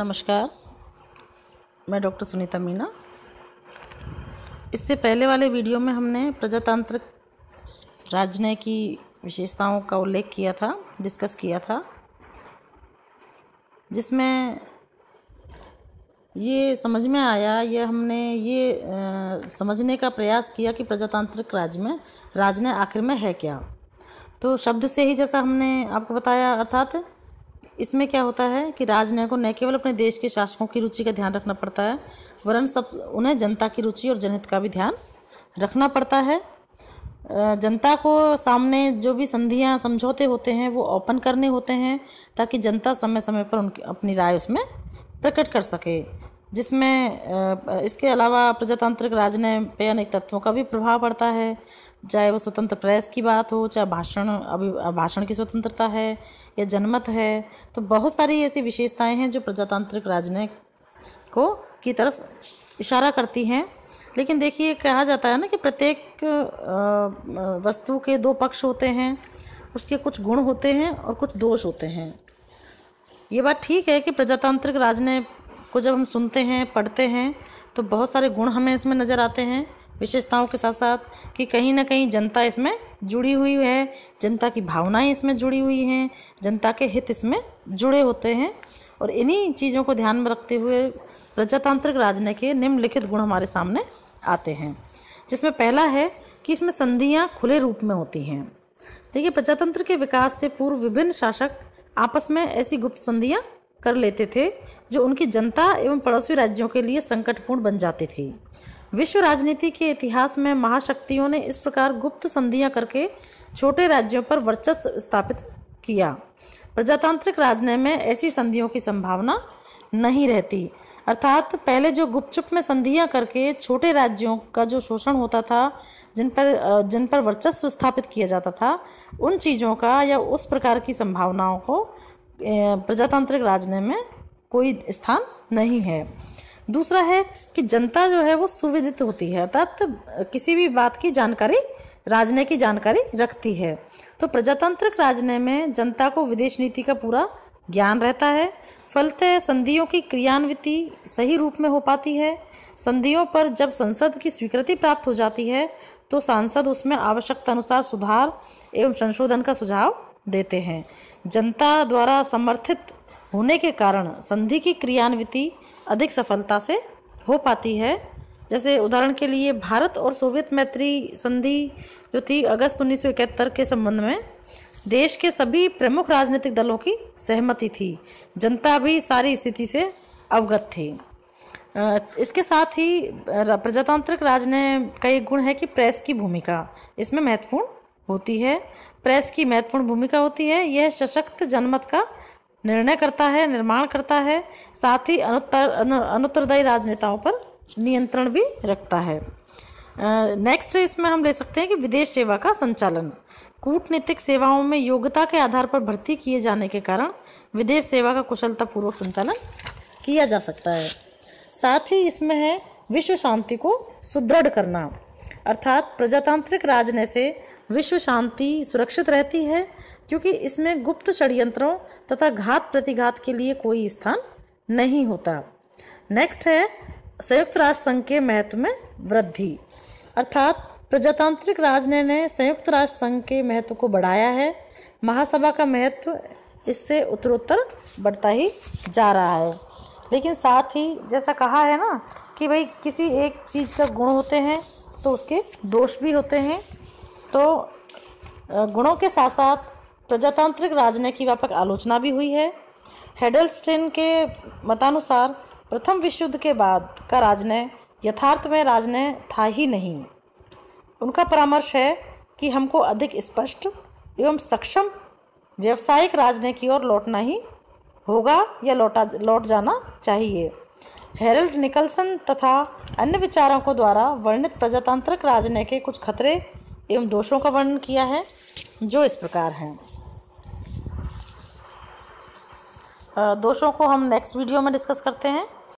नमस्कार मैं डॉक्टर सुनीता मीना इससे पहले वाले वीडियो में हमने प्रजातांत्रिक राजनय की विशेषताओं का उल्लेख किया था डिस्कस किया था जिसमें ये समझ में आया ये हमने ये आ, समझने का प्रयास किया कि प्रजातांत्रिक राज्य में राजनय आखिर में है क्या तो शब्द से ही जैसा हमने आपको बताया अर्थात इसमें क्या होता है कि राजनय को न केवल अपने देश के शासकों की रुचि का ध्यान रखना पड़ता है वरन सब उन्हें जनता की रुचि और जनहित का भी ध्यान रखना पड़ता है जनता को सामने जो भी संधियां समझौते होते हैं वो ओपन करने होते हैं ताकि जनता समय समय पर उनकी अपनी राय उसमें प्रकट कर सके जिसमें इसके अलावा प्रजातांत्रिक राजनय पे अनेक तत्वों का भी प्रभाव पड़ता है चाहे वो स्वतंत्र प्रेस की बात हो चाहे भाषण अभी भाषण की स्वतंत्रता है या जनमत है तो बहुत सारी ऐसी विशेषताएं हैं जो प्रजातांत्रिक राजनय को की तरफ इशारा करती हैं लेकिन देखिए कहा जाता है ना कि प्रत्येक वस्तु के दो पक्ष होते हैं उसके कुछ गुण होते हैं और कुछ दोष होते हैं ये बात ठीक है कि प्रजातांत्रिक राजनय को जब हम सुनते हैं पढ़ते हैं तो बहुत सारे गुण हमें इसमें नज़र आते हैं विशेषताओं के साथ साथ कि कहीं ना कहीं जनता इसमें जुड़ी हुई है जनता की भावनाएं इसमें जुड़ी हुई हैं जनता के हित इसमें जुड़े होते हैं और इन्हीं चीज़ों को ध्यान में रखते हुए प्रजातांत्रिक राजने के निम्नलिखित गुण हमारे सामने आते हैं जिसमें पहला है कि इसमें संधियाँ खुले रूप में होती हैं देखिए प्रजातंत्र के विकास से पूर्व विभिन्न शासक आपस में ऐसी गुप्त संधियाँ कर लेते थे जो उनकी जनता एवं पड़ोसी राज्यों के लिए संकटपूर्ण बन जाती थी विश्व राजनीति के इतिहास में महाशक्तियों ने इस प्रकार गुप्त संधियां करके छोटे राज्यों पर वर्चस्व स्थापित किया प्रजातांत्रिक राजनय में ऐसी संधियों की संभावना नहीं रहती अर्थात पहले जो गुपचुप में संधियां करके छोटे राज्यों का जो शोषण होता था जिन पर जिन पर वर्चस्व स्थापित किया जाता था उन चीज़ों का या उस प्रकार की संभावनाओं को प्रजातांत्रिक राजनय में कोई स्थान नहीं है दूसरा है कि जनता जो है वो सुविधित होती है अर्थात किसी भी बात की जानकारी राजनय की जानकारी रखती है तो प्रजातांत्रिक राजनय में जनता को विदेश नीति का पूरा ज्ञान रहता है फलत संधियों की क्रियान्विति सही रूप में हो पाती है संधियों पर जब संसद की स्वीकृति प्राप्त हो जाती है तो सांसद उसमें आवश्यकता अनुसार सुधार एवं संशोधन का सुझाव देते हैं जनता द्वारा समर्थित होने के कारण संधि की क्रियान्विति अधिक सफलता से हो पाती है जैसे उदाहरण के लिए भारत और सोवियत मैत्री संधि जो थी अगस्त उन्नीस के संबंध में देश के सभी प्रमुख राजनीतिक दलों की सहमति थी जनता भी सारी स्थिति से अवगत थी इसके साथ ही प्रजातांत्रिक राज ने का एक गुण है कि प्रेस की भूमिका इसमें महत्वपूर्ण होती है प्रेस की महत्वपूर्ण भूमिका होती है यह सशक्त जनमत का निर्णय करता है निर्माण करता है साथ ही अनुत्तर अनुत्तरदायी राजनेताओं पर नियंत्रण भी रखता है नेक्स्ट इसमें हम ले सकते हैं कि विदेश सेवा का संचालन कूटनीतिक सेवाओं में योग्यता के आधार पर भर्ती किए जाने के कारण विदेश सेवा का कुशलतापूर्वक संचालन किया जा सकता है साथ ही इसमें है विश्व शांति को सुदृढ़ करना अर्थात प्रजातांत्रिक राजने से विश्व शांति सुरक्षित रहती है क्योंकि इसमें गुप्त षड्यंत्रों तथा घात प्रतिघात के लिए कोई स्थान नहीं होता नेक्स्ट है संयुक्त राष्ट्र संघ के महत्व में वृद्धि अर्थात प्रजातांत्रिक राजने ने संयुक्त राष्ट्र संघ के महत्व को बढ़ाया है महासभा का महत्व इससे उत्तरोत्तर बढ़ता ही जा रहा है लेकिन साथ ही जैसा कहा है ना कि भाई किसी एक चीज़ का गुण होते हैं तो उसके दोष भी होते हैं तो गुणों के साथ साथ प्रजातांत्रिक राजनय की व्यापक आलोचना भी हुई है हेडलस्टेन के मतानुसार प्रथम विश्व युद्ध के बाद का राजनय यथार्थ में राजनय था ही नहीं उनका परामर्श है कि हमको अधिक स्पष्ट एवं सक्षम व्यावसायिक राजनय की ओर लौटना ही होगा या लौटा लौट जाना चाहिए हेरल्ड निकलसन तथा अन्य विचारकों द्वारा वर्णित प्रजातांत्रिक राजनय के कुछ खतरे एवं दोषों का वर्णन किया है जो इस प्रकार हैं दोषों को हम नेक्स्ट वीडियो में डिस्कस करते हैं